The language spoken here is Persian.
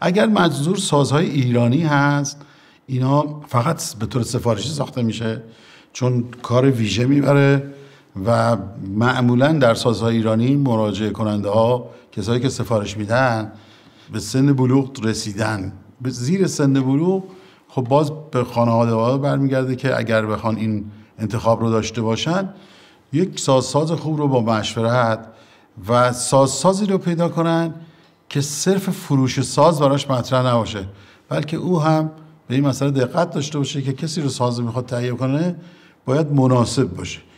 اگر مجذور سازهای ایرانی هست اینا فقط به طور سفارشی ساخته میشه چون کار ویژه میبره و معمولا در سازهای ایرانی مراجعه کننده ها کسایی که سفارش میدن به سن بلوغ رسیدن به زیر سن بلوغ خب باز به خانواده ها برمیگرده که اگر بخوان این انتخاب رو داشته باشن یک سازساز خوب رو با مشورت و سازسازی رو پیدا کنن که صرف فروش ساز براش مطرح نباشه بلکه او هم به این مسئله دقت داشته باشه که کسی رو ساز میخواد تهیه کنه باید مناسب باشه